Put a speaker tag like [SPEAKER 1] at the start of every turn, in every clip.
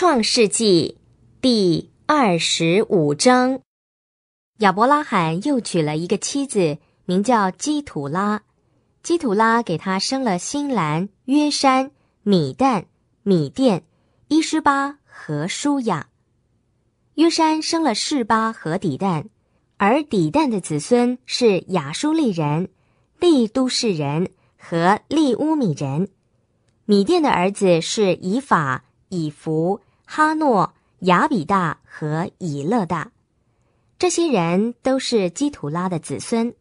[SPEAKER 1] 创世纪，第二十五章，亚伯拉罕又娶了一个妻子，名叫基土拉。基土拉给他生了新兰、约山、米旦、米甸、伊施巴和舒雅。约山生了示巴和底旦，而底旦的子孙是亚舒利人、利都市人和利乌米人。米甸的儿子是以法、以弗、哈诺、雅比大和以勒大，这些人都是基图拉的子孙。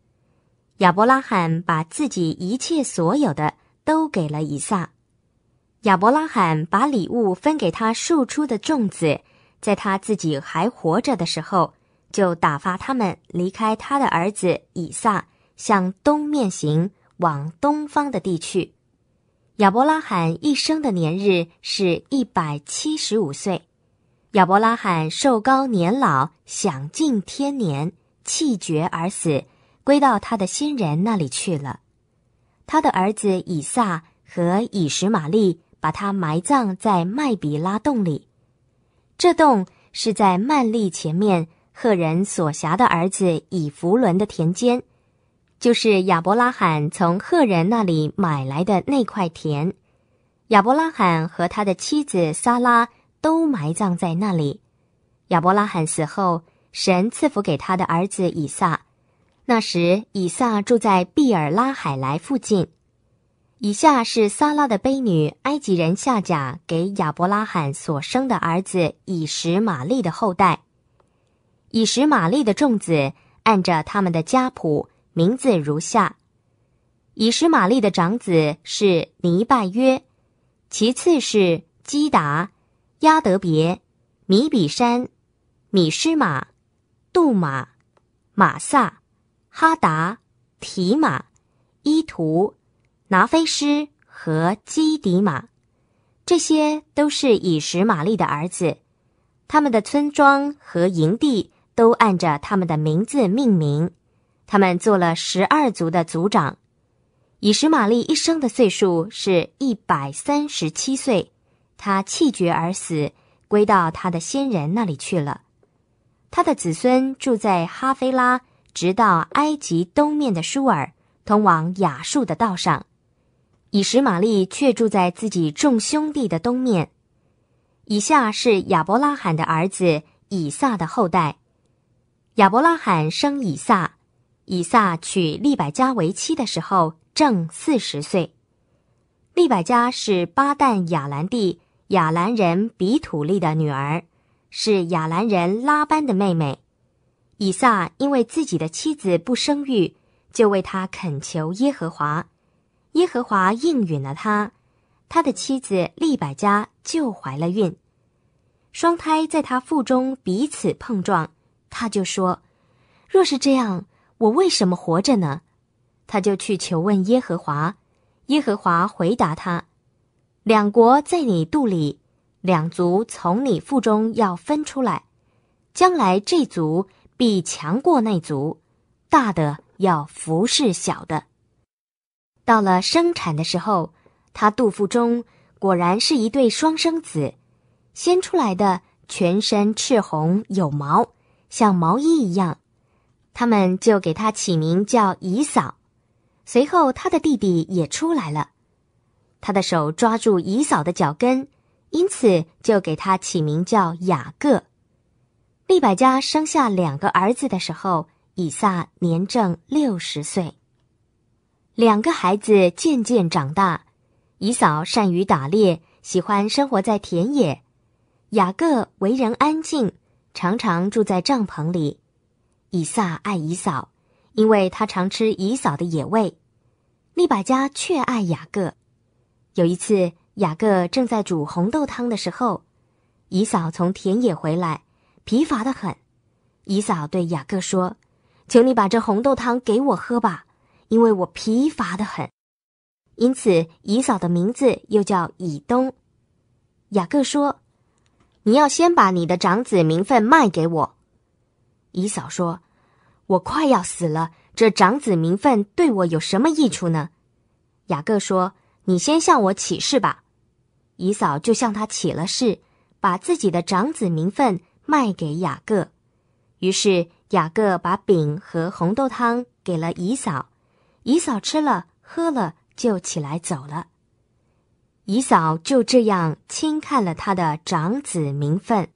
[SPEAKER 1] 亚伯拉罕把自己一切所有的都给了以撒。亚伯拉罕把礼物分给他庶出的众子，在他自己还活着的时候，就打发他们离开他的儿子以撒，向东面行，往东方的地去。亚伯拉罕一生的年日是一百七十五岁，亚伯拉罕寿高年老，享尽天年，气绝而死，归到他的先人那里去了。他的儿子以撒和以实玛利把他埋葬在麦比拉洞里，这洞是在曼利前面赫人所辖的儿子以弗伦的田间。就是亚伯拉罕从赫人那里买来的那块田，亚伯拉罕和他的妻子撒拉都埋葬在那里。亚伯拉罕死后，神赐福给他的儿子以撒。那时，以撒住在比尔拉海莱附近。以下是撒拉的悲女埃及人夏甲给亚伯拉罕所生的儿子以实玛利的后代。以实玛利的众子按着他们的家谱。名字如下：以实玛利的长子是尼拜约，其次是基达、亚德别、米比山、米施玛、杜玛、马萨、哈达、提马、伊图、拿菲斯和基迪玛。这些都是以实玛利的儿子，他们的村庄和营地都按着他们的名字命名。他们做了十二族的族长，以实玛利一生的岁数是一百三十七岁，他气绝而死，归到他的先人那里去了。他的子孙住在哈菲拉，直到埃及东面的舒尔通往亚述的道上，以实玛利却住在自己众兄弟的东面。以下是亚伯拉罕的儿子以撒的后代：亚伯拉罕生以撒。以撒娶利百加为妻的时候，正四十岁。利百加是巴旦亚兰地亚兰人比土利的女儿，是亚兰人拉班的妹妹。以撒因为自己的妻子不生育，就为他恳求耶和华，耶和华应允了他，他的妻子利百加就怀了孕，双胎在他腹中彼此碰撞，他就说：“若是这样。”我为什么活着呢？他就去求问耶和华，耶和华回答他：两国在你肚里，两族从你腹中要分出来，将来这族必强过那族，大的要服侍小的。到了生产的时候，他肚腹中果然是一对双生子，先出来的全身赤红有毛，像毛衣一样。他们就给他起名叫以嫂。随后他的弟弟也出来了，他的手抓住以嫂的脚跟，因此就给他起名叫雅各。利百加生下两个儿子的时候，以撒年正六十岁。两个孩子渐渐长大，以嫂善于打猎，喜欢生活在田野；雅各为人安静，常常住在帐篷里。以撒爱以嫂，因为他常吃以嫂的野味。利百加却爱雅各。有一次，雅各正在煮红豆汤的时候，以嫂从田野回来，疲乏的很。以嫂对雅各说：“求你把这红豆汤给我喝吧，因为我疲乏的很。”因此，以嫂的名字又叫以东。雅各说：“你要先把你的长子名分卖给我。”姨嫂说：“我快要死了，这长子名分对我有什么益处呢？”雅各说：“你先向我起誓吧。”姨嫂就向他起了誓，把自己的长子名分卖给雅各。于是雅各把饼和红豆汤给了姨嫂，姨嫂吃了喝了，就起来走了。姨嫂就这样轻看了他的长子名分。